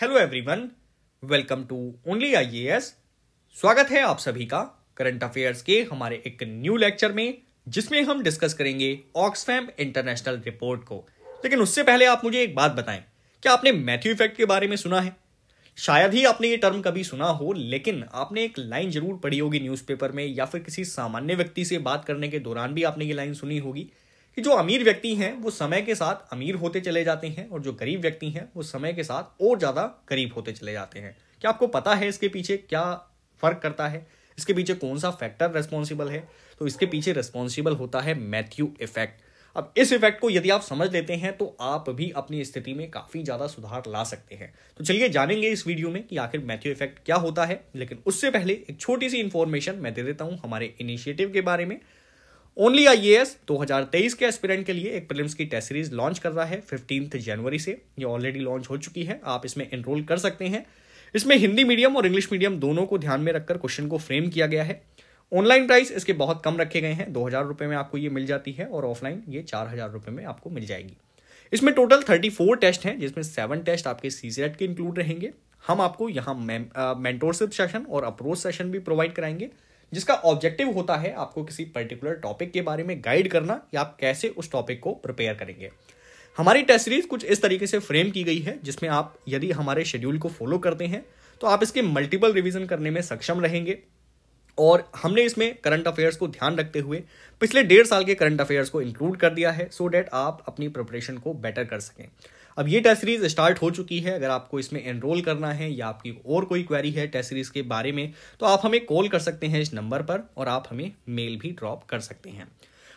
Hello everyone welcome to only IAS स्वागत है आप सभी का करंट अफेयर्स के हमारे एक न्यू लेक्चर में जिसमें हम डिस्कस करेंगे ऑक्सफैम इंटरनेशनल रिपोर्ट को लेकिन उससे पहले आप मुझे एक बात बताएं क्या आपने मैथ्यू इफेक्ट के बारे में सुना है शायद ही आपने ये टर्म कभी सुना हो लेकिन आपने एक लाइन जरूर पढ़ी होगी न्यूज़पेपर में या फिर किसी सामान्य व्यक्ति से बात करने के दौरान भी आपने ये लाइन सुनी होगी कि जो अमीर व्यक्ति हैं वो समय के साथ अमीर होते चले जाते हैं और जो गरीब व्यक्ति हैं वो समय के साथ और ज़्यादा गरीब होते चले जाते हैं क्या आपको पता है इसके पीछे क्या फ़र्क करता है इसके पीछे कौन सा फैक्टर रेस्पॉन्सिबल है तो इसके पीछे रेस्पॉन्सिबल होता है मैथ्यू इफेक्ट अब इस इफेक्ट को यदि आप समझ लेते हैं तो आप भी अपनी स्थिति में काफ़ी ज़्यादा सुधार ला सकते हैं तो चलिए जानेंगे इस वीडियो में कि आखिर मैथ्यू इफेक्ट क्या होता है लेकिन उससे पहले एक छोटी सी इन्फॉर्मेशन मैं दे देता हूँ हमारे इनिशिएटिव के बारे में ओनली आईएएस 2023 के एस्पिरेंट के लिए एक प्रिलिम्स की टेस्ट सीरीज लॉन्च कर रहा है फिफ्टीन जनवरी से ये ऑलरेडी लॉन्च हो चुकी है आप इसमें एनरोल कर सकते हैं इसमें हिंदी मीडियम और इंग्लिश मीडियम दोनों को ध्यान में रखकर क्वेश्चन को फ्रेम किया गया है ऑनलाइन प्राइस इसके बहुत कम रखे गए हैं दो हज़ार रुपये में आपको ये मिल जाती है और ऑफलाइन ये चार हज़ार रुपए में आपको मिल जाएगी इसमें टोटल थर्टी फोर टेस्ट हैं जिसमें सेवन टेस्ट आपके सी के इंक्लूड रहेंगे हम आपको यहाँ मेंटोरशिप सेशन और अप्रोच सेशन भी प्रोवाइड कराएंगे जिसका ऑब्जेक्टिव होता है आपको किसी पर्टिकुलर टॉपिक के बारे में गाइड करना या आप कैसे उस टॉपिक को प्रिपेयर करेंगे हमारी टेस्ट सीरीज कुछ इस तरीके से फ्रेम की गई है जिसमें आप यदि हमारे शेड्यूल को फॉलो करते हैं तो आप इसके मल्टीपल रिविजन करने में सक्षम रहेंगे और हमने इसमें करंट अफेयर्स को ध्यान रखते हुए पिछले डेढ़ साल के करंट अफेयर्स को इंक्लूड कर दिया है सो so डैट आप अपनी प्रिपरेशन को बेटर कर सकें अब ये टेस्ट सीरीज स्टार्ट हो चुकी है अगर आपको इसमें एनरोल करना है या आपकी और कोई क्वेरी है टेस्ट सीरीज के बारे में तो आप हमें कॉल कर सकते हैं इस नंबर पर और आप हमें मेल भी ड्रॉप कर सकते हैं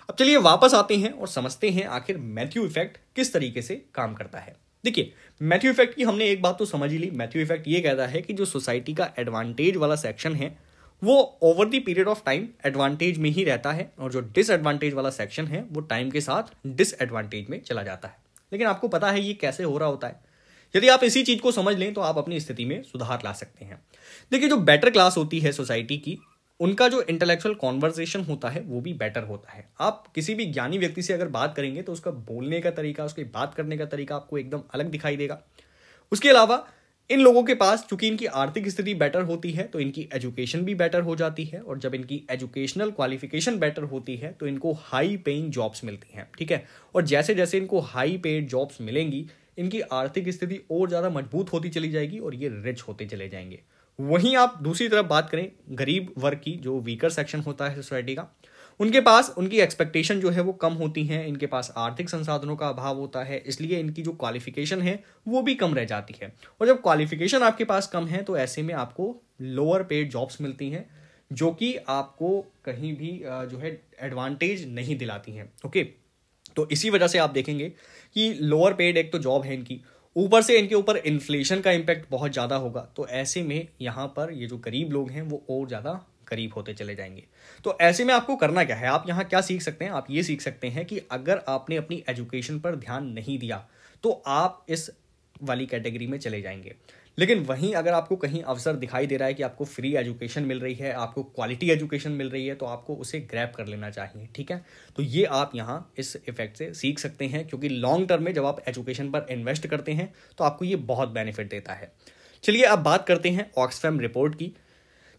अब चलिए वापस आते हैं और समझते हैं आखिर मैथ्यू इफेक्ट किस तरीके से काम करता है देखिए मैथ्यू इफेक्ट की हमने एक बात तो समझ ही ली मैथ्यू इफेक्ट ये कहता है कि जो सोसाइटी का एडवांटेज वाला सेक्शन है वो over the period of time advantage में ही रहता है और जो डिसएडवांटेज वाला सेक्शन है वो टाइम के साथ डिसएडवांटेज में चला जाता है लेकिन आपको पता है ये कैसे हो रहा होता है यदि आप इसी चीज़ को समझ लें तो आप अपनी स्थिति में सुधार ला सकते हैं देखिए जो बेटर क्लास होती है सोसाइटी की उनका जो इंटेलेक्चुअल कॉन्वर्जेशन होता है वो भी बेटर होता है आप किसी भी ज्ञानी व्यक्ति से अगर बात करेंगे तो उसका बोलने का तरीका उसकी बात करने का तरीका आपको एकदम अलग दिखाई देगा उसके अलावा इन लोगों के पास चूंकि इनकी आर्थिक स्थिति बेटर होती है तो इनकी एजुकेशन भी बेटर हो जाती है और जब इनकी एजुकेशनल क्वालिफिकेशन बेटर होती है तो इनको हाई पेइंग जॉब्स मिलती हैं ठीक है और जैसे जैसे इनको हाई पेड जॉब्स मिलेंगी इनकी आर्थिक स्थिति और ज़्यादा मजबूत होती चली जाएगी और ये रिच होते चले जाएंगे वहीं आप दूसरी तरफ बात करें गरीब वर्ग की जो वीकर सेक्शन होता है सोसाइटी का उनके पास उनकी एक्सपेक्टेशन जो है वो कम होती हैं इनके पास आर्थिक संसाधनों का अभाव होता है इसलिए इनकी जो क्वालिफिकेशन है वो भी कम रह जाती है और जब क्वालिफिकेशन आपके पास कम है तो ऐसे में आपको लोअर पेड जॉब्स मिलती हैं जो कि आपको कहीं भी जो है एडवांटेज नहीं दिलाती हैं ओके तो इसी वजह से आप देखेंगे कि लोअर पेड एक तो जॉब है इनकी ऊपर से इनके ऊपर इन्फ्लेशन का इम्पैक्ट बहुत ज़्यादा होगा तो ऐसे में यहाँ पर ये जो गरीब लोग हैं वो और ज़्यादा करीब होते चले जाएंगे तो ऐसे में आपको करना क्या है आप यहाँ क्या सीख सकते हैं आप ये सीख सकते हैं कि अगर आपने अपनी एजुकेशन पर ध्यान नहीं दिया तो आप इस वाली कैटेगरी में चले जाएंगे लेकिन वहीं अगर आपको कहीं अवसर दिखाई दे रहा है कि आपको फ्री एजुकेशन मिल रही है आपको क्वालिटी एजुकेशन मिल रही है तो आपको उसे ग्रैप कर लेना चाहिए ठीक है तो ये आप यहाँ इस इफेक्ट से सीख सकते हैं क्योंकि लॉन्ग टर्म में जब आप एजुकेशन पर इन्वेस्ट करते हैं तो आपको ये बहुत बेनिफिट देता है चलिए अब बात करते हैं ऑक्सफैम रिपोर्ट की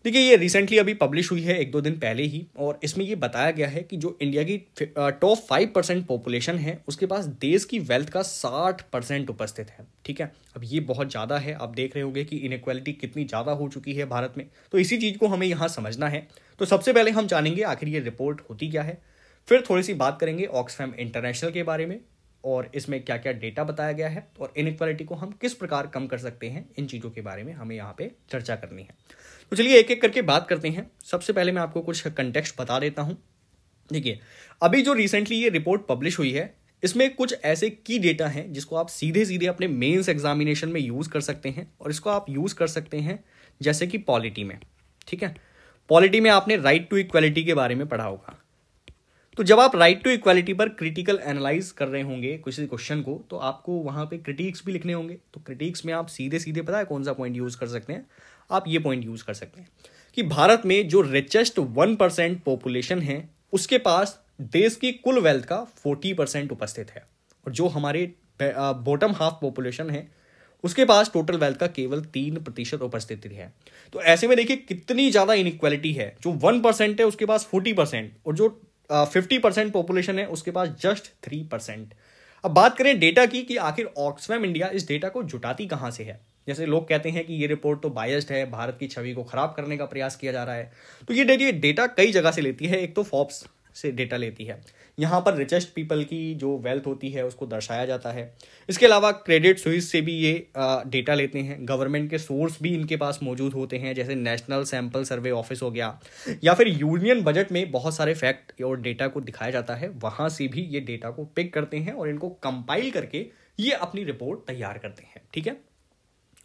देखिए ये रिसेंटली अभी पब्लिश हुई है एक दो दिन पहले ही और इसमें ये बताया गया है कि जो इंडिया की टॉप फाइव परसेंट पॉपुलेशन है उसके पास देश की वेल्थ का साठ परसेंट उपस्थित है ठीक है अब ये बहुत ज़्यादा है आप देख रहे होंगे कि इनक्वालिटी कितनी ज़्यादा हो चुकी है भारत में तो इसी चीज़ को हमें यहाँ समझना है तो सबसे पहले हम जानेंगे आखिर ये रिपोर्ट होती क्या है फिर थोड़ी सी बात करेंगे ऑक्सफैम इंटरनेशनल के बारे में और इसमें क्या क्या डेटा बताया गया है और इनक्वालिटी को हम किस प्रकार कम कर सकते हैं इन चीज़ों के बारे में हमें यहाँ पे चर्चा करनी है तो चलिए एक एक करके बात करते हैं सबसे पहले मैं आपको कुछ कंटेक्स्ट बता देता हूँ देखिए अभी जो रिसेंटली ये रिपोर्ट पब्लिश हुई है इसमें कुछ ऐसे की डेटा हैं जिसको आप सीधे सीधे अपने मेंस एग्जामिनेशन में यूज़ कर सकते हैं और इसको आप यूज़ कर सकते हैं जैसे कि पॉलिटी में ठीक है पॉलिटी में आपने राइट टू इक्वलिटी के बारे में पढ़ा होगा तो जब आप राइट टू इक्वालिटी पर क्रिटिकल एनालाइज कर रहे होंगे किसी क्वेश्चन को तो आपको वहां पे क्रिटिक्स भी लिखने होंगे तो क्रिटिक्स में आप सीधे सीधे पता है कौन सा पॉइंट यूज़ कर सकते हैं आप ये पॉइंट यूज कर सकते हैं कि भारत में जो रिचेस्ट वन परसेंट पॉपुलेशन है उसके पास देश की कुल वेल्थ का फोर्टी परसेंट उपस्थित है और जो हमारे बॉटम हाफ पॉपुलेशन है उसके पास टोटल वेल्थ का केवल तीन प्रतिशत उपस्थिति है तो ऐसे में देखिए कितनी ज़्यादा इनिक्वालिटी है जो वन परसेंट है उसके पास फोर्टी परसेंट और जो फिफ्टी परसेंट पॉपुलेशन है उसके पास जस्ट थ्री परसेंट अब बात करें डेटा की कि आखिर ऑक्सफैम इंडिया इस डेटा को जुटाती कहां से है जैसे लोग कहते हैं कि ये रिपोर्ट तो बायस्ड है भारत की छवि को खराब करने का प्रयास किया जा रहा है तो ये डेटा डेटा कई जगह से लेती है एक तो फॉप्स से डेटा लेती है यहाँ पर रिचेस्ट पीपल की जो वेल्थ होती है उसको दर्शाया जाता है इसके अलावा क्रेडिट स्विस से भी ये डेटा लेते हैं गवर्नमेंट के सोर्स भी इनके पास मौजूद होते हैं जैसे नेशनल सैंपल सर्वे ऑफिस हो गया या फिर यूनियन बजट में बहुत सारे फैक्ट और डेटा को दिखाया जाता है वहाँ से भी ये डेटा को पिक करते हैं और इनको कंपाइल करके ये अपनी रिपोर्ट तैयार करते हैं ठीक है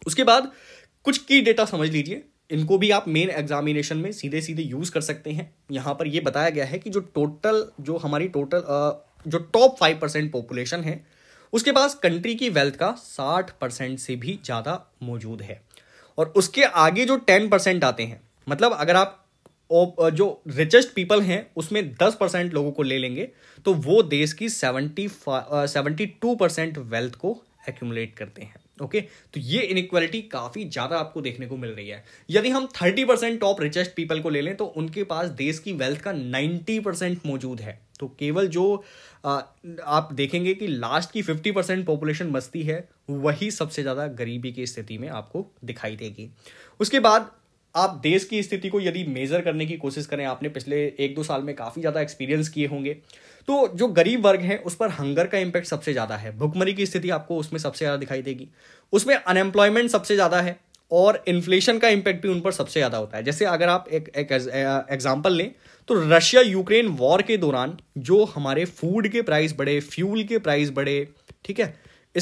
उसके बाद कुछ की डेटा समझ लीजिए इनको भी आप मेन एग्जामिनेशन में सीधे सीधे यूज़ कर सकते हैं यहाँ पर यह बताया गया है कि जो टोटल जो हमारी टोटल जो टॉप फाइव परसेंट पॉपुलेशन है उसके पास कंट्री की वेल्थ का साठ परसेंट से भी ज़्यादा मौजूद है और उसके आगे जो टेन परसेंट आते हैं मतलब अगर आप जो रिचेस्ट पीपल हैं उसमें दस परसेंट लोगों को ले लेंगे तो वो देश की seventy seventy two percent wealth को एक्यूमुलेट करते हैं ओके okay? तो ये इनक्वालिटी काफ़ी ज़्यादा आपको देखने को मिल रही है यदि हम 30 परसेंट टॉप रिचेस्ट पीपल को ले लें तो उनके पास देश की वेल्थ का 90 परसेंट मौजूद है तो केवल जो आ, आप देखेंगे कि लास्ट की 50 परसेंट पॉपुलेशन बस्ती है वही सबसे ज़्यादा गरीबी की स्थिति में आपको दिखाई देगी उसके बाद आप देश की स्थिति को यदि मेज़र करने की कोशिश करें आपने पिछले एक दो साल में काफ़ी ज़्यादा एक्सपीरियंस किए होंगे तो जो गरीब वर्ग है उस पर हंगर का इम्पैक्ट सबसे ज़्यादा है भुखमरी की स्थिति आपको उसमें सबसे ज़्यादा दिखाई देगी उसमें अनएम्प्लॉयमेंट सबसे ज़्यादा है और इन्फ्लेशन का इम्पैक्ट भी उन पर सबसे ज़्यादा होता है जैसे अगर आप एक एग्जाम्पल लें तो रशिया यूक्रेन वॉर के दौरान जो हमारे फूड के प्राइस बढ़े फ्यूल के प्राइस बढ़े ठीक है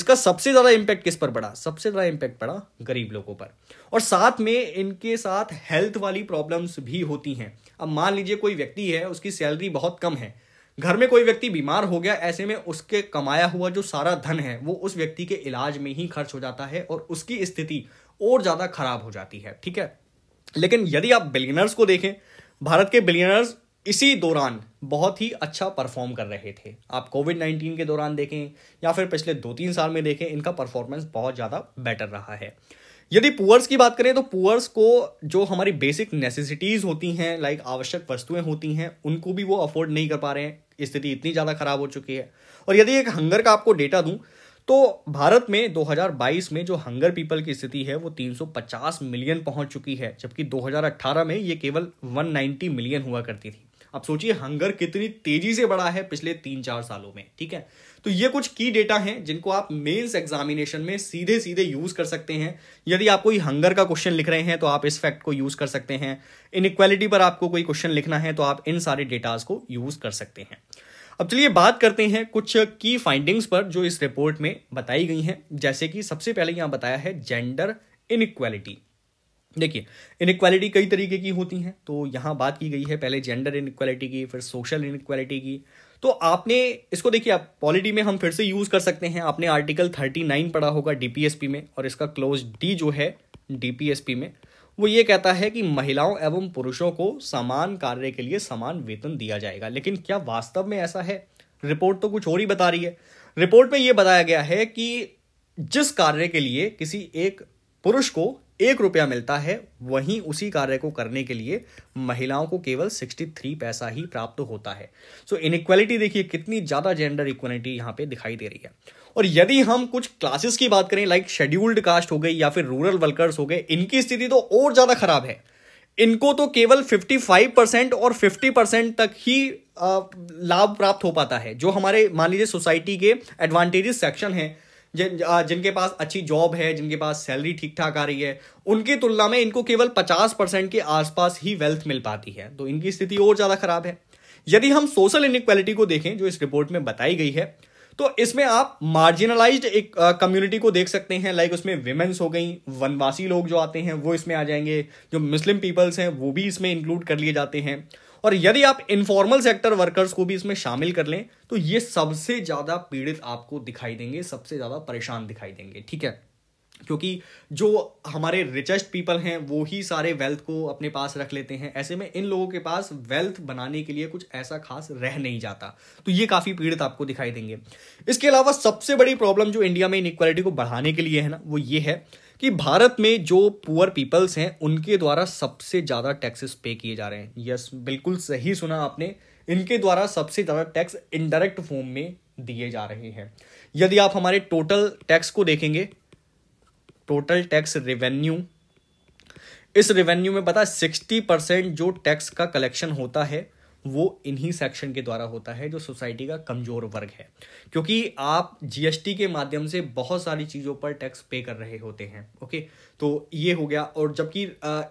इसका सबसे ज़्यादा इम्पैक्ट किस पर पड़ा सबसे ज़्यादा इम्पैक्ट पड़ा गरीब लोगों पर और साथ में इनके साथ हेल्थ वाली प्रॉब्लम्स भी होती हैं अब मान लीजिए कोई व्यक्ति है उसकी सैलरी बहुत कम है घर में कोई व्यक्ति बीमार हो गया ऐसे में उसके कमाया हुआ जो सारा धन है वो उस व्यक्ति के इलाज में ही खर्च हो जाता है और उसकी स्थिति और ज़्यादा खराब हो जाती है ठीक है लेकिन यदि आप बिलियनर्स को देखें भारत के बिलियनर्स इसी दौरान बहुत ही अच्छा परफॉर्म कर रहे थे आप कोविड नाइन्टीन के दौरान देखें या फिर पिछले दो तीन साल में देखें इनका परफॉर्मेंस बहुत ज़्यादा बेटर रहा है यदि पुअर्स की बात करें तो पुअर्स को जो हमारी बेसिक नेसेसिटीज़ होती हैं लाइक आवश्यक वस्तुएं होती हैं उनको भी वो अफोर्ड नहीं कर पा रहे हैं स्थिति इतनी ज़्यादा ख़राब हो चुकी है और यदि एक हंगर का आपको डेटा दूँ तो भारत में 2022 में जो हंगर पीपल की स्थिति है वो 350 मिलियन पहुंच चुकी है जबकि 2018 में ये केवल 190 मिलियन हुआ करती थी अब सोचिए हंगर कितनी तेजी से बढ़ा है पिछले तीन चार सालों में ठीक है तो ये कुछ की डेटा हैं जिनको आप मेंस एग्जामिनेशन में सीधे सीधे यूज कर सकते हैं यदि आप कोई हंगर का क्वेश्चन लिख रहे हैं तो आप इस फैक्ट को यूज कर सकते हैं इनइक्वालिटी पर आपको कोई क्वेश्चन लिखना है तो आप इन सारे डेटाज को यूज कर सकते हैं अब चलिए बात करते हैं कुछ की फाइंडिंग्स पर जो इस रिपोर्ट में बताई गई हैं जैसे कि सबसे पहले यहाँ बताया है जेंडर इनइक्वालिटी देखिए इनक्वालिटी कई तरीके की होती हैं तो यहाँ बात की गई है पहले जेंडर इनक्वालिटी की फिर सोशल इनक्वालिटी की तो आपने इसको देखिए आप पॉलिटी में हम फिर से यूज़ कर सकते हैं आपने आर्टिकल थर्टी नाइन पढ़ा होगा डीपीएसपी में और इसका क्लोज डी जो है डीपीएसपी में वो ये कहता है कि महिलाओं एवं पुरुषों को समान कार्य के लिए समान वेतन दिया जाएगा लेकिन क्या वास्तव में ऐसा है रिपोर्ट तो कुछ और ही बता रही है रिपोर्ट में ये बताया गया है कि जिस कार्य के लिए किसी एक पुरुष को एक रुपया मिलता है वहीं उसी कार्य को करने के लिए महिलाओं को केवल 63 पैसा ही प्राप्त होता है सो so, इनक्वालिटी देखिए कितनी ज़्यादा जेंडर इक्वालिटी यहाँ पे दिखाई दे रही है और यदि हम कुछ क्लासेस की बात करें लाइक शेड्यूल्ड कास्ट हो गई या फिर रूरल वर्कर्स हो गए इनकी स्थिति तो और ज़्यादा खराब है इनको तो केवल 55 परसेंट और 50 परसेंट तक ही लाभ प्राप्त हो पाता है जो हमारे मान लीजिए सोसाइटी के एडवांटेजेस सेक्शन हैं जिन जिनके पास अच्छी जॉब है जिनके पास सैलरी ठीक ठाक आ रही है उनकी तुलना में इनको केवल पचास परसेंट के आसपास ही वेल्थ मिल पाती है तो इनकी स्थिति और ज़्यादा खराब है यदि हम सोशल इनक्वालिटी को देखें जो इस रिपोर्ट में बताई गई है तो इसमें आप मार्जिनलाइज्ड एक कम्युनिटी को देख सकते हैं लाइक उसमें विमेंस हो गई वनवासी लोग जो आते हैं वो इसमें आ जाएंगे जो मुस्लिम पीपल्स हैं वो भी इसमें इंक्लूड कर लिए जाते हैं और यदि आप इनफॉर्मल सेक्टर वर्कर्स को भी इसमें शामिल कर लें तो ये सबसे ज़्यादा पीड़ित आपको दिखाई देंगे सबसे ज़्यादा परेशान दिखाई देंगे ठीक है क्योंकि जो हमारे रिचेस्ट पीपल हैं वो ही सारे वेल्थ को अपने पास रख लेते हैं ऐसे में इन लोगों के पास वेल्थ बनाने के लिए कुछ ऐसा खास रह नहीं जाता तो ये काफ़ी पीड़ित आपको दिखाई देंगे इसके अलावा सबसे बड़ी प्रॉब्लम जो इंडिया में इनक्वालिटी को बढ़ाने के लिए है ना वो ये है कि भारत में जो पुअर पीपल्स हैं उनके द्वारा सबसे ज़्यादा टैक्सेस पे किए जा रहे हैं यस बिल्कुल सही सुना आपने इनके द्वारा सबसे ज़्यादा टैक्स इनडायरेक्ट फॉर्म में दिए जा रहे हैं यदि आप हमारे टोटल टैक्स को देखेंगे टोटल टैक्स रेवेन्यू इस रेवेन्यू में पता सिक्सटी परसेंट जो टैक्स का कलेक्शन होता है वो इन्हीं सेक्शन के द्वारा होता है जो सोसाइटी का कमज़ोर वर्ग है क्योंकि आप जीएसटी के माध्यम से बहुत सारी चीज़ों पर टैक्स पे कर रहे होते हैं ओके तो ये हो गया और जबकि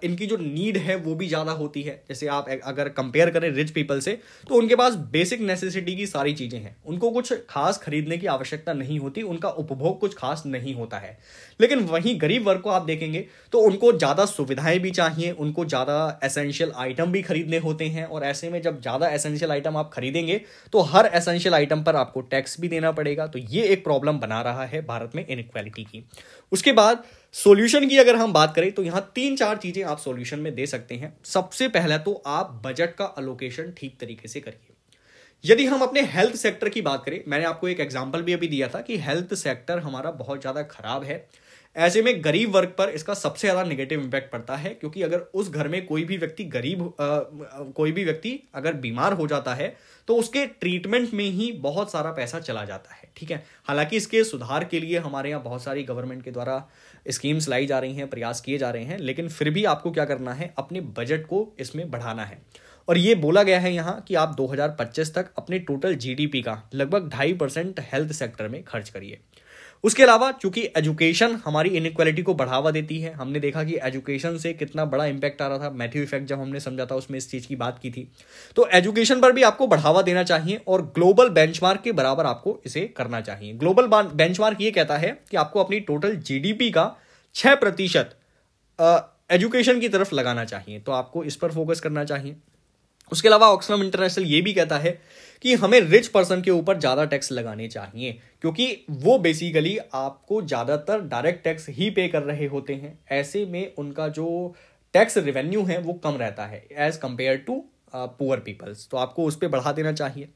इनकी जो नीड है वो भी ज़्यादा होती है जैसे आप अगर कंपेयर करें रिच पीपल से तो उनके पास बेसिक नेसेसिटी की सारी चीज़ें हैं उनको कुछ खास खरीदने की आवश्यकता नहीं होती उनका उपभोग कुछ खास नहीं होता है लेकिन वहीं गरीब वर्ग को आप देखेंगे तो उनको ज़्यादा सुविधाएं भी चाहिए उनको ज़्यादा एसेंशियल आइटम भी खरीदने होते हैं और ऐसे में जब ज़्यादा एसेंशियल आइटम आप खरीदेंगे तो हर एसेंशियल आइटम पर आपको टैक्स भी देना पड़ेगा तो ये एक प्रॉब्लम बना रहा है भारत में इनक्वालिटी की उसके बाद सॉल्यूशन की अगर हम बात करें तो यहाँ तीन चार चीज़ें आप सॉल्यूशन में दे सकते हैं सबसे पहला तो आप बजट का अलोकेशन ठीक तरीके से करिए यदि हम अपने हेल्थ सेक्टर की बात करें मैंने आपको एक एग्जाम्पल भी अभी दिया था कि हेल्थ सेक्टर हमारा बहुत ज़्यादा खराब है ऐसे में गरीब वर्ग पर इसका सबसे ज़्यादा नेगेटिव इम्पैक्ट पड़ता है क्योंकि अगर उस घर में कोई भी व्यक्ति गरीब आ, कोई भी व्यक्ति अगर बीमार हो जाता है तो उसके ट्रीटमेंट में ही बहुत सारा पैसा चला जाता है ठीक है हालांकि इसके सुधार के लिए हमारे यहाँ बहुत सारी गवर्नमेंट के द्वारा स्कीम्स लाई जा रही हैं प्रयास किए जा रहे हैं लेकिन फिर भी आपको क्या करना है अपने बजट को इसमें बढ़ाना है और ये बोला गया है यहाँ कि आप 2025 तक अपने टोटल जीडीपी का लगभग ढाई परसेंट हेल्थ सेक्टर में खर्च करिए उसके अलावा चूंकि एजुकेशन हमारी इनक्वालिटी को बढ़ावा देती है हमने देखा कि एजुकेशन से कितना बड़ा इंपैक्ट आ रहा था मैथ्यू इफेक्ट जब हमने समझा था उसमें इस चीज़ की बात की थी तो एजुकेशन पर भी आपको बढ़ावा देना चाहिए और ग्लोबल बेंचमार्क के बराबर आपको इसे करना चाहिए ग्लोबल बेंचमार्क ये कहता है कि आपको अपनी टोटल जीडीपी का छह प्रतिशत एजुकेशन की तरफ लगाना चाहिए तो आपको इस पर फोकस करना चाहिए उसके अलावा ऑक्सफर्म इंटरनेशनल ये भी कहता है कि हमें रिच पर्सन के ऊपर ज़्यादा टैक्स लगाने चाहिए क्योंकि वो बेसिकली आपको ज़्यादातर डायरेक्ट टैक्स ही पे कर रहे होते हैं ऐसे में उनका जो टैक्स रिवेन्यू है वो कम रहता है as compare to poor uh, peoples तो आपको उस पर बढ़ा देना चाहिए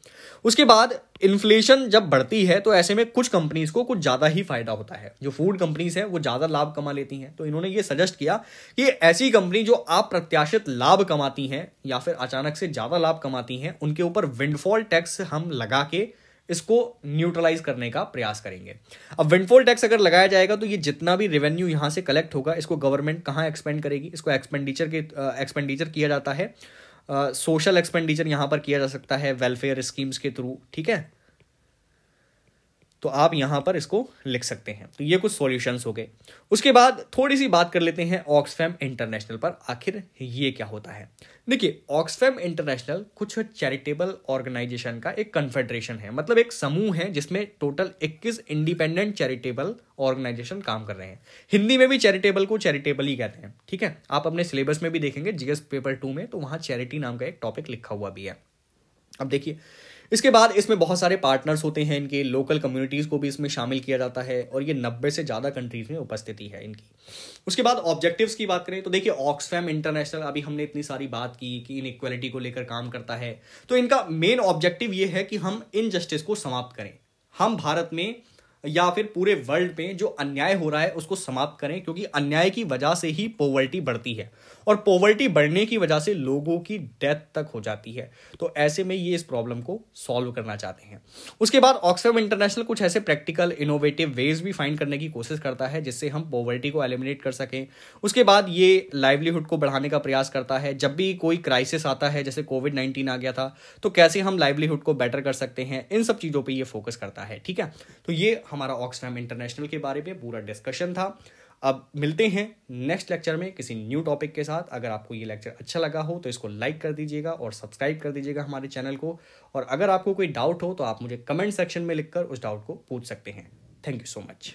उसके बाद इन्फ्लेशन जब बढ़ती है तो ऐसे में कुछ कंपनीज़ को कुछ ज़्यादा ही फायदा होता है जो फूड कंपनीज़ हैं वो ज़्यादा लाभ कमा लेती हैं तो इन्होंने ये सजेस्ट किया कि ऐसी कंपनी जो अप्रत्याशित लाभ कमाती हैं या फिर अचानक से ज़्यादा लाभ कमाती हैं उनके ऊपर विंडफॉल टैक्स हम लगा के इसको न्यूट्रलाइज करने का प्रयास करेंगे अब विंडफॉल टैक्स अगर लगाया जाएगा तो ये जितना भी रेवेन्यू यहाँ से कलेक्ट होगा इसको गवर्नमेंट कहाँ एक्सपेंड करेगी इसको एक्सपेंडिचर के एक्सपेंडिचर uh, किया जाता है सोशल एक्सपेंडिचर यहाँ पर किया जा सकता है वेलफेयर स्कीम्स के थ्रू ठीक है तो आप यहां पर इसको लिख सकते हैं तो ये कुछ सॉल्यूशंस हो गए उसके बाद थोड़ी सी बात कर लेते हैं ऑक्सफैम इंटरनेशनल पर आखिर ये क्या होता है देखिए ऑक्सफैम इंटरनेशनल कुछ चैरिटेबल ऑर्गेनाइजेशन का एक कन्फेडरेशन है मतलब एक समूह है जिसमें टोटल 21 इंडिपेंडेंट चैरिटेबल ऑर्गेनाइजेशन काम कर रहे हैं हिंदी में भी चैरिटेबल को चैरिटेबल ही कहते हैं ठीक है आप अपने सिलेबस में भी देखेंगे जीएस पेपर टू में तो वहां चैरिटी नाम का एक टॉपिक लिखा हुआ भी है अब देखिए इसके बाद इसमें बहुत सारे पार्टनर्स होते हैं इनके लोकल कम्युनिटीज़ को भी इसमें शामिल किया जाता है और ये नब्बे से ज़्यादा कंट्रीज़ में उपस्थिति है इनकी उसके बाद ऑब्जेक्टिव्स की बात करें तो देखिए ऑक्सफैम इंटरनेशनल अभी हमने इतनी सारी बात की कि इन इक्वलिटी को लेकर काम करता है तो इनका मेन ऑब्जेक्टिव ये है कि हम इनजस्टिस को समाप्त करें हम भारत में या फिर पूरे वर्ल्ड में जो अन्याय हो रहा है उसको समाप्त करें क्योंकि अन्याय की वजह से ही पोवर्टी बढ़ती है और पोवर्टी बढ़ने की वजह से लोगों की डेथ तक हो जाती है तो ऐसे में ये इस प्रॉब्लम को सॉल्व करना चाहते हैं उसके बाद ऑक्सफर्म इंटरनेशनल कुछ ऐसे प्रैक्टिकल इनोवेटिव वेज भी फाइंड करने की कोशिश करता है जिससे हम पोवर्टी को एलिमिनेट कर सकें उसके बाद ये लाइवलीहुड को बढ़ाने का प्रयास करता है जब भी कोई क्राइसिस आता है जैसे कोविड नाइन्टीन आ गया था तो कैसे हम लाइवलीहुड को बेटर कर सकते हैं इन सब चीज़ों पर यह फोकस करता है ठीक है तो ये हमारा ऑक्सफैम इंटरनेशनल के बारे में पूरा डिस्कशन था अब मिलते हैं नेक्स्ट लेक्चर में किसी न्यू टॉपिक के साथ अगर आपको ये लेक्चर अच्छा लगा हो तो इसको लाइक कर दीजिएगा और सब्सक्राइब कर दीजिएगा हमारे चैनल को और अगर आपको कोई डाउट हो तो आप मुझे कमेंट सेक्शन में लिखकर उस डाउट को पूछ सकते हैं थैंक यू सो मच